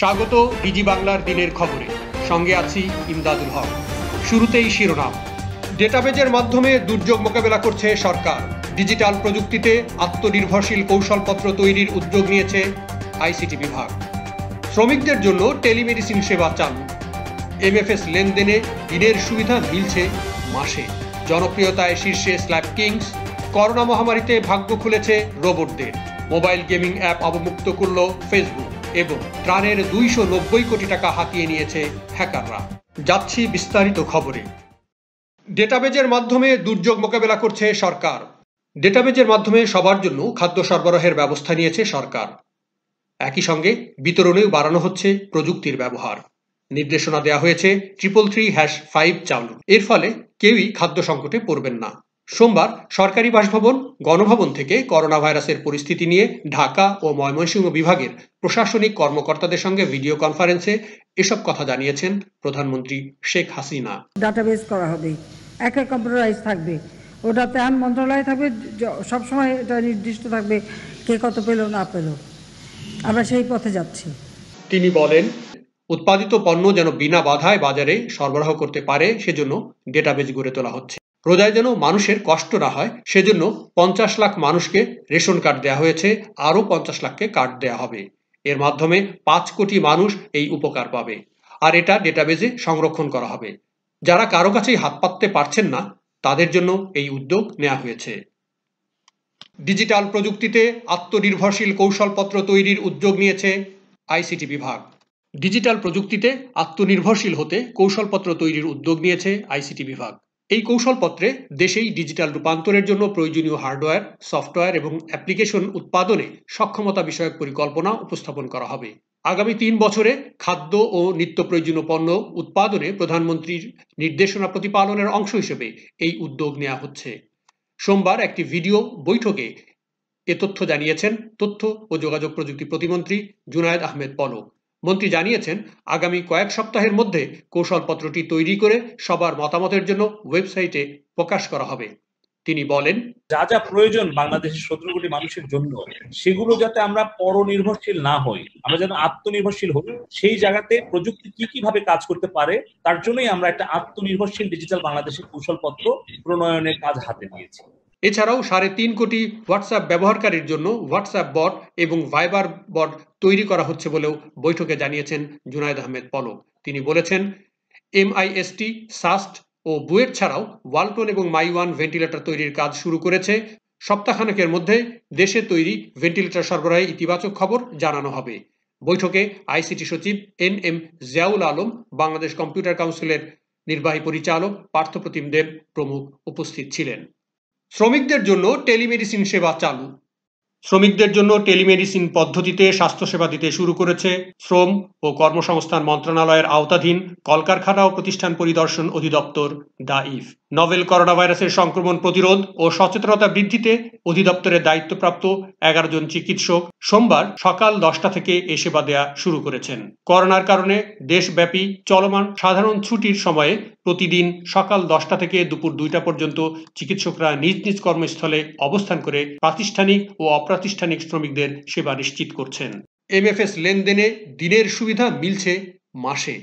স্বাগত ডিজি বাংলার দিনের খবরে সঙ্গে আছি ইমদাদুল হক শুরুতেই শিরোনাম ডেটাবেজের মাধ্যমে দুর্যোগ মোকাবেলা করছে সরকার ডিজিটাল প্রযুক্তিতে আত্মনির্ভরশীল কৌশলপত্র তৈরির উদ্যোগ নিয়েছে আইসিটি বিভাগ শ্রমিকদের জন্য টেলিমেডিসিন সেবা চালু এমএফএস লেনদেনে ঋণের সুবিধা মিলছে মাসে জনপ্রিয়তায় শীর্ষে স্ল্যাব কিংস করোনা মহামারীতে ভাগ্য খুলেছে রোবটদের মোবাইল গেমিং অ্যাপ অবমুক্ত করল ফেসবুক এবং ত্রাণের দুইশো নব্বই কোটি টাকা হাতিয়ে নিয়েছে হ্যাকাররা যাচ্ছি বিস্তারিত খবরে ডেটাবেজের মাধ্যমে দুর্যোগ মোকাবেলা করছে সরকার ডেটাবেজের মাধ্যমে সবার জন্য খাদ্য সরবরাহের ব্যবস্থা নিয়েছে সরকার একই সঙ্গে বিতরণেও বাড়ানো হচ্ছে প্রযুক্তির ব্যবহার নির্দেশনা দেওয়া হয়েছে ট্রিপল থ্রি হ্যাশ ফাইভ চালু এর ফলে কেউই খাদ্য সংকটে পড়বেন না সোমবার সরকারি বাসভবন গণভবন থেকে করোনা ভাইরাসের পরিস্থিতি নিয়ে ঢাকা ও ময়মনসিংহ বিভাগের প্রশাসনিক কর্মকর্তাদের সঙ্গে ভিডিও কনফারেন্সে এসব কথা জানিয়েছেন প্রধানমন্ত্রী শেখ হাসিনা ডাটাবেস করা হবে একা কম্পিউটারাইজ থাকবে ওটা ত্রাণ মন্ত্রণালয় থাকবে সবসময় এটা নির্দিষ্ট থাকবে কে কত পেল না পেল আমরা সেই পথে যাচ্ছি তিনি বলেন উৎপাদিত পণ্য যেন বিনা বাধায় বাজারে সরবরাহ করতে পারে সেজন্য ডেটাবেজ গড়ে তোলা হচ্ছে প্রজায় যেন মানুষের কষ্ট না হয় সেজন্য পঞ্চাশ লাখ মানুষকে রেশন কার্ড দেওয়া হয়েছে আরও পঞ্চাশ লাখকে কার্ড দেওয়া হবে এর মাধ্যমে পাঁচ কোটি মানুষ এই উপকার পাবে আর এটা ডেটাবেজে সংরক্ষণ করা হবে যারা কারো কাছেই হাত পাততে পারছেন না তাদের জন্য এই উদ্যোগ নেওয়া হয়েছে ডিজিটাল প্রযুক্তিতে আত্মনির্ভরশীল কৌশলপত্র তৈরির উদ্যোগ নিয়েছে আইসিটি বিভাগ ডিজিটাল প্রযুক্তিতে আত্মনির্ভরশীল হতে কৌশলপত্র তৈরির উদ্যোগ নিয়েছে আইসিটি বিভাগ এই কৌশলপত্রে দেশেই ডিজিটাল রূপান্তরের জন্য প্রয়োজনীয় হার্ডওয়্যার সফটওয়্যার এবং অ্যাপ্লিকেশন উৎপাদনে সক্ষমতা বিষয়ক পরিকল্পনা উপস্থাপন করা হবে আগামী তিন বছরে খাদ্য ও নিত্য প্রয়োজনীয় পণ্য উৎপাদনে প্রধানমন্ত্রীর নির্দেশনা প্রতিপালনের অংশ হিসেবে এই উদ্যোগ নেওয়া হচ্ছে সোমবার একটি ভিডিও বৈঠকে এ তথ্য জানিয়েছেন তথ্য ও যোগাযোগ প্রযুক্তি প্রতিমন্ত্রী জুনায়দ আহমেদ পলক মন্ত্রী জানিয়েছেন আগামী কয়েক সপ্তাহের মধ্যে কৌশলপত্রটি তৈরি করে সবার মতামতের জন্য ওয়েবসাইটে প্রকাশ করা হবে তিনি বলেন যা যা প্রয়োজন বাংলাদেশের শত্রু কোটি মানুষের জন্য সেগুলো যাতে আমরা পরনির্ভরশীল না হই আমরা যেন আত্মনির্ভরশীল হই সেই জায়গাতে প্রযুক্তি কি কিভাবে কাজ করতে পারে তার জন্যই আমরা একটা আত্মনির্ভরশীল ডিজিটাল বাংলাদেশের কৌশলপত্র প্রণয়নের কাজ হাতে নিয়েছি এছাড়াও সাড়ে তিন কোটি হোয়াটসঅ্যাপ ব্যবহারকারীর জন্য হোয়াটসঅ্যাপ বট এবং ভাইবার বট তৈরি করা হচ্ছে বলেও বৈঠকে জানিয়েছেন জুনায়দ আহমেদ পলক তিনি বলেছেন এমআইএসটি সাস্ট ও বুয়েট ছাড়াও ওয়ালটন এবং মাই ওয়ান ভেন্টিলেটর তৈরির কাজ শুরু করেছে সপ্তাহখানেকের মধ্যে দেশে তৈরি ভেন্টিলেটর সরবরাহে ইতিবাচক খবর জানানো হবে বৈঠকে আইসিটি সচিব N M Ziaul Alam Bangladesh computer কাউন্সিলের নির্বাহী পরিচালক পার্থপ্রতিম দেব প্রমুখ উপস্থিত ছিলেন শ্রমিকদের জন্য টেলিমেডিসিন সেবা চালু শ্রমিকদের জন্য টেলিমেডিসিন পদ্ধতিতে স্বাস্থ্যসেবা দিতে শুরু করেছে শ্রম ও কর্মসংস্থান মন্ত্রণালয়ের আওতাধীন কলকারখানা ও প্রতিষ্ঠান পরিদর্শন অধিদপ্তর দা ইফ নভেল করোনা ভাইরাসের সংক্রমণ প্রতিরোধ ও সচেতনতা বৃদ্ধিতে অধিদপ্তরের দায়িত্বপ্রাপ্ত এগারো জন চিকিৎসক সোমবার সকাল দশটা থেকে এ সেবা দেয়া শুরু করেছেন করোনার কারণে দেশব্যাপী চলমান সাধারণ ছুটির সময়ে প্রতিদিন সকাল দশটা থেকে দুপুর দুইটা পর্যন্ত চিকিৎসকরা নিজ নিজ কর্মস্থলে অবস্থান করে প্রাতিষ্ঠানিক ও অপ্রাতিষ্ঠানিক শ্রমিকদের সেবা নিশ্চিত করছেন এমএফএস লেনদেনে দিনের সুবিধা মিলছে মাসে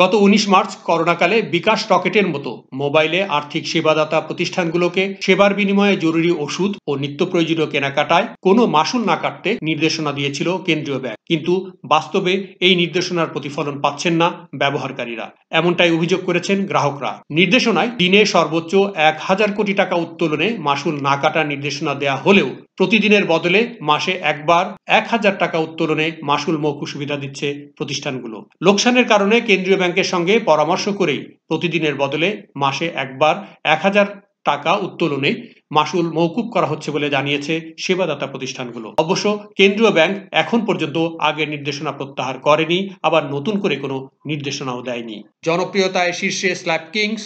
গত উনিশ মার্চ করোনাকালে বিকাশ রকেটের মতো মোবাইলে আর্থিক সেবাদাতা প্রতিষ্ঠানগুলোকে সেবার বিনিময়ে জরুরি ওষুধ ও নিত্য প্রয়োজনীয় কেনাকাটায় কোনো মাসুল না কাটতে নির্দেশনা দিয়েছিল কেন্দ্রীয় ব্যাংক কিন্তু বাস্তবে এই নির্দেশনার প্রতিফলন পাচ্ছেন না ব্যবহারকারীরা এমনটাই অভিযোগ করেছেন গ্রাহকরা নির্দেশনায় দিনে সর্বোচ্চ এক হাজার কোটি টাকা উত্তোলনে মাসুল না কাটার নির্দেশনা দেয়া হলেও প্রতিদিনের বদলে মাসে একবার এক হাজার টাকা উত্তোলনে মাসুল মৌকু সুবিধা দিচ্ছে প্রতিষ্ঠানগুলো লোকসানের কারণে কেন্দ্রীয় ব্যাংকের সঙ্গে পরামর্শ করেই প্রতিদিনের বদলে মাসে একবার এক হাজার টাকা উত্তোলনে মাসুল মৌকুব করা হচ্ছে বলে জানিয়েছে সেবাদাতা প্রতিষ্ঠানগুলো অবশ্য কেন্দ্রীয় ব্যাংক এখন পর্যন্ত আগের নির্দেশনা প্রত্যাহার করেনি আবার নতুন করে কোনো নির্দেশনাও দেয়নি জনপ্রিয়তায় শীর্ষে স্ল্যাব কিংস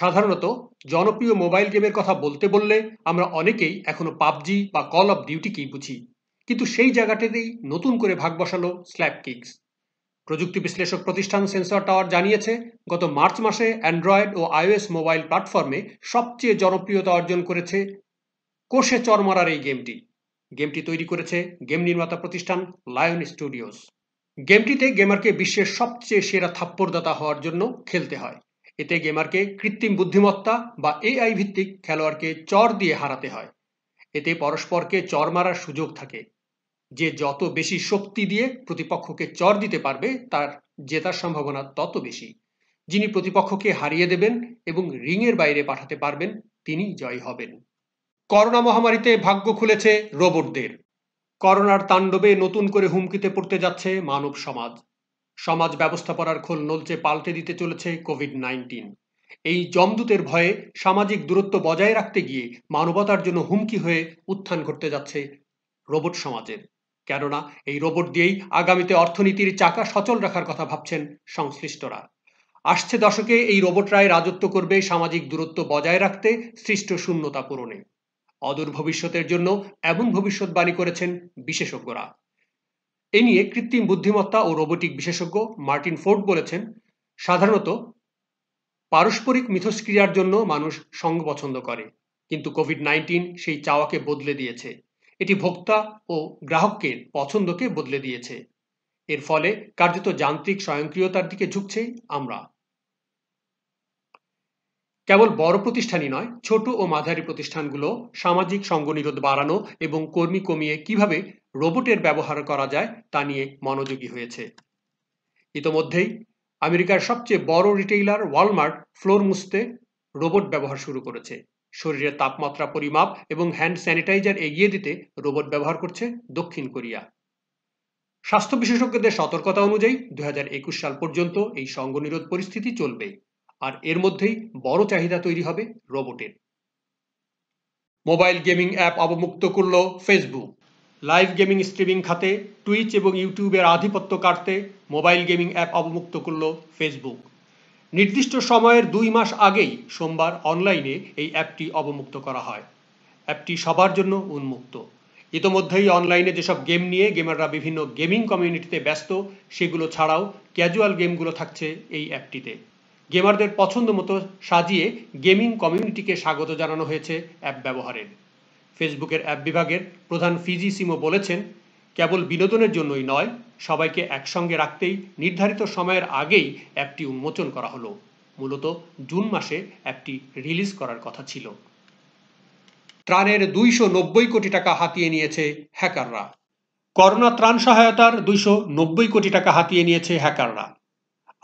সাধারণত জনপ্রিয় মোবাইল গেমের কথা বলতে বললে আমরা অনেকেই এখনো পাবজি বা কল অফ ডিউটিকেই বুঝি কিন্তু সেই জায়গাটাতেই নতুন করে ভাগ বসালো স্ল্যাপ কিক্স প্রযুক্তি বিশ্লেষক প্রতিষ্ঠান সেন্সর টাওয়ার জানিয়েছে গত মার্চ মাসে অ্যান্ড্রয়েড ও আইওএস মোবাইল প্ল্যাটফর্মে সবচেয়ে জনপ্রিয়তা অর্জন করেছে কোষে চরমারার এই গেমটি গেমটি তৈরি করেছে গেম নির্মাতা প্রতিষ্ঠান লায়ন স্টুডিওস গেমটিতে গেমারকে বিশ্বের সবচেয়ে সেরা থাপ্পরদাতা হওয়ার জন্য খেলতে হয় এতে গেমারকে কৃত্রিম বুদ্ধিমত্তা বা এআই ভিত্তিক খেলোয়াড়কে চর দিয়ে হারাতে হয় এতে পরস্পরকে চর মারার সুযোগ থাকে যে যত বেশি শক্তি দিয়ে প্রতিপক্ষকে চর দিতে পারবে তার জেতার সম্ভাবনা তত বেশি যিনি প্রতিপক্ষকে হারিয়ে দেবেন এবং রিংয়ের বাইরে পাঠাতে পারবেন তিনি জয় হবেন করোনা মহামারীতে ভাগ্য খুলেছে রোবটদের করোনার তাণ্ডবে নতুন করে হুমকিতে পড়তে যাচ্ছে মানব সমাজ সমাজ ব্যবস্থাপনার খোল নলচে পাল্টে দিতে চলেছে কোভিড নাইন্টিন এই জমদূতের ভয়ে সামাজিক দূরত্ব বজায় রাখতে গিয়ে মানবতার জন্য হুমকি হয়ে উত্থান ঘটতে যাচ্ছে রোবট সমাজের কেননা এই রোবট দিয়েই আগামীতে অর্থনীতির চাকা সচল রাখার কথা ভাবছেন সংশ্লিষ্টরা আসছে দশকে এই রোবটরাই রাজত্ব করবে সামাজিক দূরত্ব বজায় রাখতে সৃষ্ট শূন্যতা পূরণে অদূর ভবিষ্যতের জন্য এমন ভবিষ্যৎবাণী করেছেন বিশেষজ্ঞরা এ নিয়ে কৃত্রিম বুদ্ধিমত্তা ও রোবোটিক বিশেষজ্ঞ মার্টিন ফোর্ড বলেছেন সাধারণত পারস্পরিক মিথস্ক্রিয়ার জন্য মানুষ সঙ্গ পছন্দ করে কিন্তু কোভিড নাইন্টিন সেই চাওয়াকে বদলে দিয়েছে এটি ভোক্তা ও গ্রাহককে পছন্দকে বদলে দিয়েছে এর ফলে কার্যত যান্ত্রিক স্বয়ংক্রিয়তার দিকে ঝুঁকছে আমরা কেবল বড় প্রতিষ্ঠানই নয় ছোট ও মাঝারি প্রতিষ্ঠানগুলো সামাজিক সঙ্গনিরোধ বাড়ানো এবং কর্মী কমিয়ে কিভাবে রোবটের ব্যবহার করা যায় তা নিয়ে মনোযোগী হয়েছে ইতোমধ্যেই আমেরিকার সবচেয়ে বড় রিটেইলার ওয়ালমার্ট ফ্লোর মুছতে রোবট ব্যবহার শুরু করেছে শরীরের তাপমাত্রা পরিমাপ এবং হ্যান্ড স্যানিটাইজার এগিয়ে দিতে রোবট ব্যবহার করছে দক্ষিণ কোরিয়া স্বাস্থ্য বিশেষজ্ঞদের সতর্কতা অনুযায়ী দু সাল পর্যন্ত এই সঙ্গনিরোধ পরিস্থিতি চলবে আর এর মধ্যেই বড় চাহিদা তৈরি হবে রোবটের মোবাইল গেমিং অ্যাপ অবমুক্ত করল ফেসবুক লাইভ গেমিং স্ট্রিমিং খাতে টুইচ এবং ইউটিউবের আধিপত্য কাটতে মোবাইল গেমিং অ্যাপ অবমুক্ত করল ফেসবুক নির্দিষ্ট সময়ের দুই মাস আগেই সোমবার অনলাইনে এই অ্যাপটি অবমুক্ত করা হয় অ্যাপটি সবার জন্য উন্মুক্ত ইতোমধ্যেই অনলাইনে যেসব গেম নিয়ে গেমাররা বিভিন্ন গেমিং কমিউনিটিতে ব্যস্ত সেগুলো ছাড়াও ক্যাজুয়াল গেমগুলো থাকছে এই অ্যাপটিতে গেমারদের পছন্দ মতো সাজিয়ে গেমিং কমিউনিটিকে স্বাগত জানানো হয়েছে অ্যাপ ব্যবহারের ফেসবুকের অ্যাপ বিভাগের প্রধান ফিজি সিমো বলেছেন কেবল বিনোদনের জন্যই নয় সবাইকে একসঙ্গে রাখতেই নির্ধারিত সময়ের আগেই অ্যাপটি উন্মোচন করা হলো মূলত জুন মাসে অ্যাপটি রিলিজ করার কথা ছিল ত্রাণের দুইশো নব্বই কোটি টাকা হাতিয়ে নিয়েছে হ্যাকাররা করোনা ত্রাণ সহায়তার দুইশো নব্বই কোটি টাকা হাতিয়ে নিয়েছে হ্যাকাররা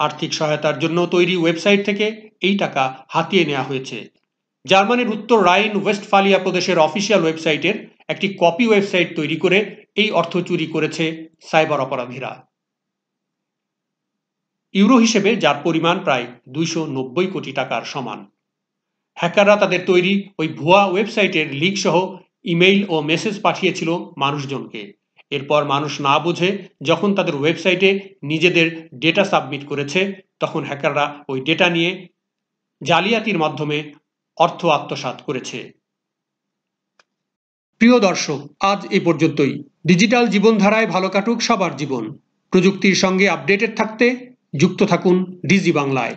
আর্থিক সহায়তার জন্য তৈরি ওয়েবসাইট থেকে এই টাকা হাতিয়ে নেওয়া হয়েছে জার্মানির উত্তর রাইন ওয়েস্ট ফালিয়া প্রদেশের অফিসিয়াল ওয়েবসাইটের একটি কপি ওয়েবসাইট তৈরি করে এই অর্থ চুরি করেছে সাইবার অপরাধীরা ইউরো হিসেবে যার পরিমাণ প্রায় দুইশো কোটি টাকার সমান হ্যাকাররা তাদের তৈরি ওই ভুয়া ওয়েবসাইটের লিঙ্ক সহ ইমেইল ও মেসেজ পাঠিয়েছিল মানুষজনকে এরপর মানুষ না বুঝে যখন তাদের ওয়েবসাইটে নিজেদের ডেটা সাবমিট করেছে তখন হ্যাকাররা ওই ডেটা নিয়ে জালিয়াতির মাধ্যমে অর্থ আত্মসাত করেছে প্রিয় দর্শক আজ এ পর্যন্তই ডিজিটাল জীবনধারায় ভালো কাটুক সবার জীবন প্রযুক্তির সঙ্গে আপডেটেড থাকতে যুক্ত থাকুন ডিজি বাংলায়